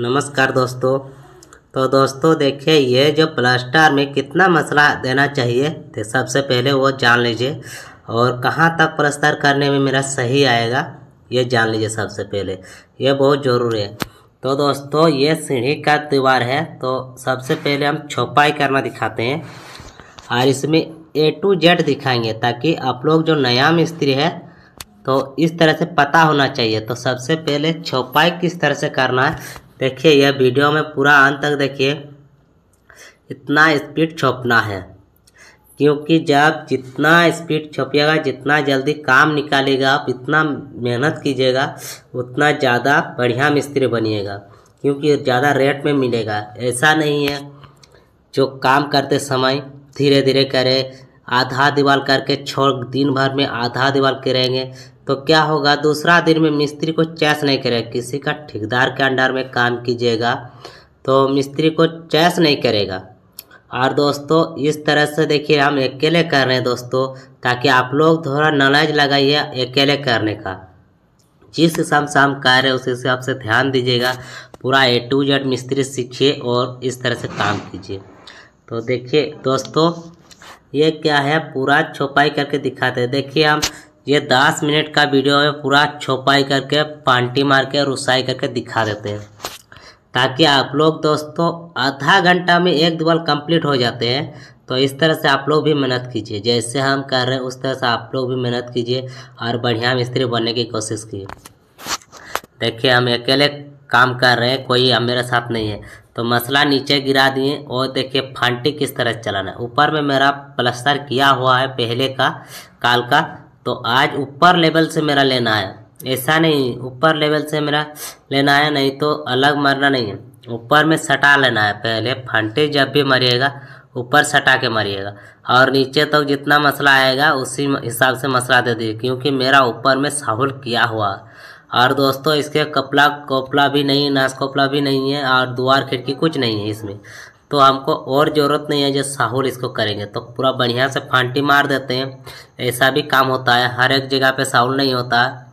नमस्कार दोस्तों तो दोस्तों देखिए ये जो प्लास्टर में कितना मसाला देना चाहिए तो सबसे पहले वो जान लीजिए और कहाँ तक प्लस्तर करने में मेरा सही आएगा ये जान लीजिए सबसे पहले ये बहुत ज़रूरी है तो दोस्तों ये सीढ़ी का दीवार है तो सबसे पहले हम छपाई करना दिखाते हैं और इसमें ए टू जेड दिखाएंगे ताकि आप लोग जो नया मिस्त्री है तो इस तरह से पता होना चाहिए तो सबसे पहले छपाई किस तरह से करना है देखिए यह वीडियो में पूरा अंत तक देखिए इतना स्पीड छोपना है क्योंकि जब जितना स्पीड छपिएगा जितना जल्दी काम निकालेगा आप इतना मेहनत कीजिएगा उतना ज़्यादा बढ़िया मिस्त्री बनिएगा क्योंकि ज़्यादा रेट में मिलेगा ऐसा नहीं है जो काम करते समय धीरे धीरे करे आधा दीवार करके छोड़ दिन भर में आधा दीवार करेंगे तो क्या होगा दूसरा दिन में मिस्त्री को चैस नहीं करेगा किसी का ठेकेदार के अंडर में काम कीजिएगा तो मिस्त्री को चैस नहीं करेगा और दोस्तों इस तरह से देखिए हम अकेले कर रहे हैं दोस्तों ताकि आप लोग थोड़ा नॉलेज लगाइए अकेले करने का जिस हिसाब से हम कर रहे हैं उस हिसाब से ध्यान दीजिएगा पूरा ए टू जेड मिस्त्री सीखिए और इस तरह से काम कीजिए तो देखिए दोस्तों ये क्या है पूरा छुपाई करके दिखाते हैं देखिए हम ये दस मिनट का वीडियो है पूरा छुपाई करके पांटी मार के रुसाई करके दिखा देते हैं ताकि आप लोग दोस्तों आधा घंटा में एक दुबल कंप्लीट हो जाते हैं तो इस तरह से आप लोग भी मेहनत कीजिए जैसे हम कर रहे हैं उस तरह से आप लोग भी मेहनत कीजिए और बढ़िया मिस्त्री बनने की कोशिश कीजिए देखिए हम अकेले काम कर रहे हैं कोई मेरे साथ नहीं है तो मसला नीचे गिरा दिए और देखिए फांटी किस तरह चलाना है ऊपर में मेरा प्लस्तर किया हुआ है पहले का काल का तो आज ऊपर लेवल से मेरा लेना है ऐसा नहीं ऊपर लेवल से मेरा लेना है नहीं तो अलग मरना नहीं है ऊपर में सटा लेना है पहले फांटे जब भी मरिएगा ऊपर सटा के मरिएगा और नीचे तक तो जितना मसला आएगा उसी हिसाब से मसला दे दिए क्योंकि मेरा ऊपर में साहुल किया हुआ है और दोस्तों इसके कपला कोपला भी नहीं है नाश कोपला भी नहीं है और द्वार खिड़की कुछ नहीं है इसमें तो हमको और ज़रूरत नहीं है जो साहुल इसको करेंगे तो पूरा बढ़िया से फांटी मार देते हैं ऐसा भी काम होता है हर एक जगह पे साहुल नहीं होता है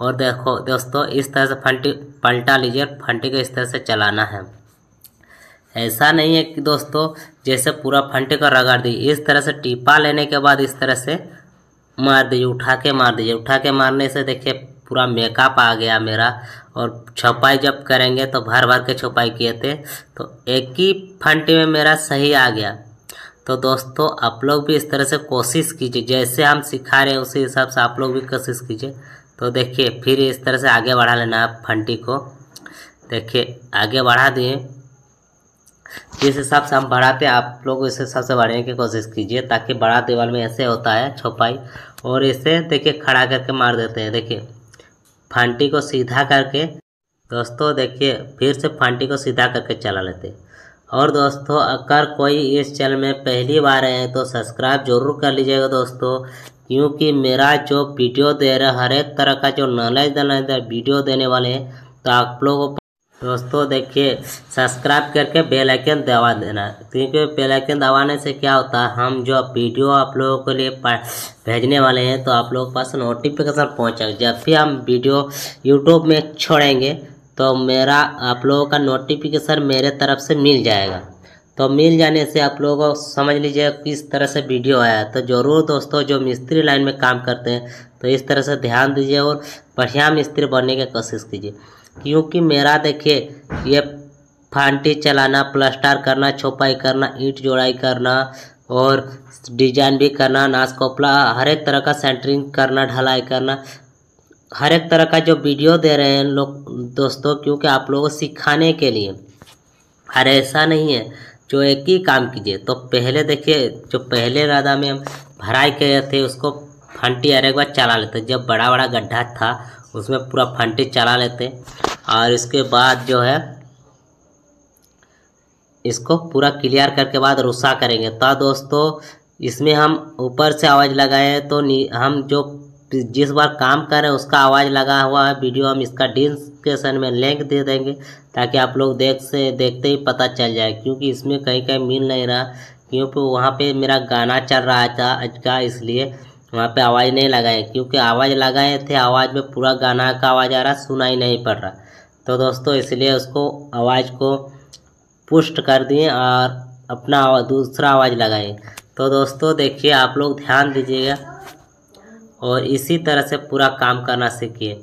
और देखो दोस्तों इस तरह से फंटी पलटा लीजिए और फंटी को इस तरह से चलाना है ऐसा नहीं है कि दोस्तों जैसे पूरा फंटे को रगड़ दी इस तरह से टीपा लेने के बाद इस तरह से मार दीजिए उठा के मार दीजिए उठा के मारने से देखिए पूरा मेकअप आ गया मेरा और छपाई जब करेंगे तो भर भर के छपाई किए थे तो एक ही फंटी में मेरा सही आ गया तो दोस्तों आप लोग भी इस तरह से कोशिश कीजिए जैसे हम सिखा रहे हैं उसी हिसाब से आप लोग भी कोशिश कीजिए तो देखिए फिर इस तरह से आगे बढ़ा लेना आप फंटी को देखिए आगे बढ़ा दिए जिस हिसाब से हम बढ़ाते हैं आप लोग इस हिसाब से बढ़ने की कोशिश कीजिए ताकि बड़ा दीवार में ऐसे होता है छुपाई और इसे देखिए खड़ा करके मार देते हैं देखिए फांटी को सीधा करके दोस्तों देखिए फिर से फांटी को सीधा करके चला लेते और दोस्तों अगर कोई इस चैनल में पहली बार है तो सब्सक्राइब जरूर कर लीजिएगा दोस्तों क्योंकि मेरा जो वीडियो दे रहा है हर एक तरह का जो नॉलेज देना वीडियो देने वाले हैं तो आप लोगों को दोस्तों देखिए सब्सक्राइब करके बेल आइकन दबा देना क्योंकि बेल आइकन दबाने से क्या होता है हम जो वीडियो आप लोगों के लिए भेजने वाले हैं तो आप लोगों के पास नोटिफिकेशन पहुँचा जब भी हम वीडियो यूट्यूब में छोड़ेंगे तो मेरा आप लोगों का नोटिफिकेशन मेरे तरफ से मिल जाएगा तो मिल जाने से आप लोगों को समझ लीजिए किस तरह से वीडियो आया तो ज़रूर दोस्तों जो मिस्त्री लाइन में काम करते हैं तो इस तरह से ध्यान दीजिए और बढ़िया मिस्त्री बनने की कोशिश कीजिए क्योंकि मेरा देखिए ये फांटी चलाना प्लास्टर करना छुपाई करना ईंट जोड़ाई करना और डिजाइन भी करना नाच कोपला हर एक तरह का सेंटरिंग करना ढलाई करना हर एक तरह का जो वीडियो दे रहे हैं लोग दोस्तों क्योंकि आप लोगों को सिखाने के लिए हर ऐसा नहीं है जो एक ही काम कीजिए तो पहले देखिए जो पहले राधा में हम भराई के थे उसको फंटी हर एक बार चला लेते जब बड़ा बड़ा गड्ढा था उसमें पूरा फंटे चला लेते और इसके बाद जो है इसको पूरा क्लियर करके बाद रुसा करेंगे तो दोस्तों इसमें हम ऊपर से आवाज़ लगाए तो हम जो जिस बार काम कर रहे हैं उसका आवाज़ लगा हुआ है वीडियो हम इसका डिस्क्रिप्शन में लिंक दे देंगे ताकि आप लोग देख से देखते ही पता चल जाए क्योंकि इसमें कहीं कहीं मिल नहीं रहा क्योंकि वहाँ पे मेरा गाना चल रहा था आज का इसलिए वहाँ पे आवाज़ नहीं लगाए क्योंकि आवाज़ लगाए थे आवाज़ में पूरा गाना का आवाज़ आ रहा सुनाई नहीं पड़ रहा तो दोस्तों इसलिए उसको आवाज़ को पुष्ट कर दिए और अपना आवाज, दूसरा आवाज़ लगाए तो दोस्तों देखिए आप लोग ध्यान दीजिएगा और इसी तरह से पूरा काम करना सीखिए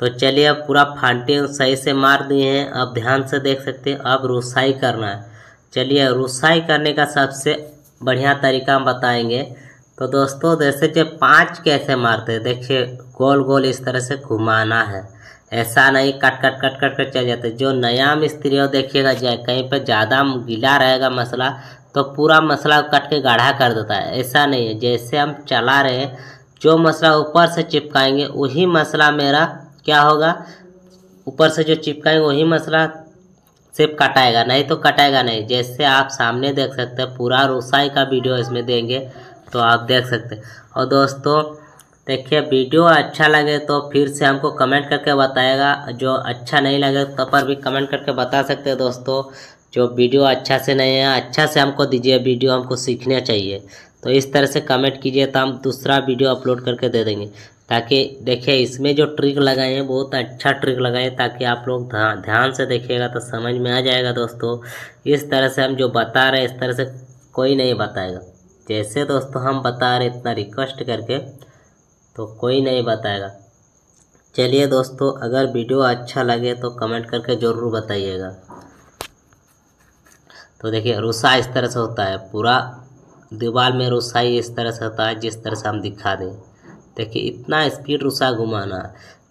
तो चलिए अब पूरा फांटे सही से मार दिए हैं अब ध्यान से देख सकते हैं अब रुसाई करना है चलिए रुसाई करने का सबसे बढ़िया तरीका हम बताएंगे तो दोस्तों जैसे कि पाँच कैसे मारते देखिए गोल गोल इस तरह से घुमाना है ऐसा नहीं cut cut cut cut cut चल जाते जो नया मिस्त्री हो देखिएगा जाए कहीं पर ज़्यादा गीला रहेगा मसला तो पूरा मसला कट के गाढ़ा कर देता है ऐसा नहीं है जैसे हम चला रहे हैं जो मसला ऊपर से चिपकाएंगे वही मसला मेरा क्या होगा ऊपर से जो चिपकाएंगे वही मसला सिर्फ कटाएगा नहीं तो कटाएगा नहीं जैसे आप सामने देख सकते हैं पूरा रोसाई का वीडियो इसमें देंगे तो आप देख सकते हैं और दोस्तों देखिए वीडियो अच्छा लगे तो फिर से हमको कमेंट करके बताएगा जो अच्छा नहीं लगे तो पर भी कमेंट करके बता सकते हैं दोस्तों जो वीडियो अच्छा से नहीं है अच्छा से हमको दीजिए वीडियो हमको सीखना चाहिए तो इस तरह से कमेंट कीजिए तो हम दूसरा वीडियो अपलोड करके दे देंगे ताकि देखिए इसमें जो ट्रिक लगाए हैं बहुत अच्छा ट्रिक लगाए ताकि आप लोग ध्यान से देखिएगा तो समझ में आ जाएगा दोस्तों इस तरह से हम जो बता रहे हैं इस तरह से कोई नहीं बताएगा जैसे दोस्तों हम बता रहे इतना रिक्वेस्ट करके तो कोई नहीं बताएगा चलिए दोस्तों अगर वीडियो अच्छा लगे तो कमेंट करके ज़रूर बताइएगा तो देखिए रुसा इस तरह से होता है पूरा दीवार में रुसा ही इस तरह से होता है जिस तरह से हम दिखा दें देखिए इतना स्पीड रुसा घुमाना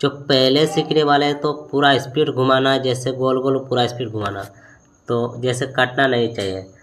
जो पहले सीखने वाले हैं तो पूरा स्पीड घुमाना जैसे गोल गोल पूरा स्पीड घुमाना तो जैसे काटना नहीं चाहिए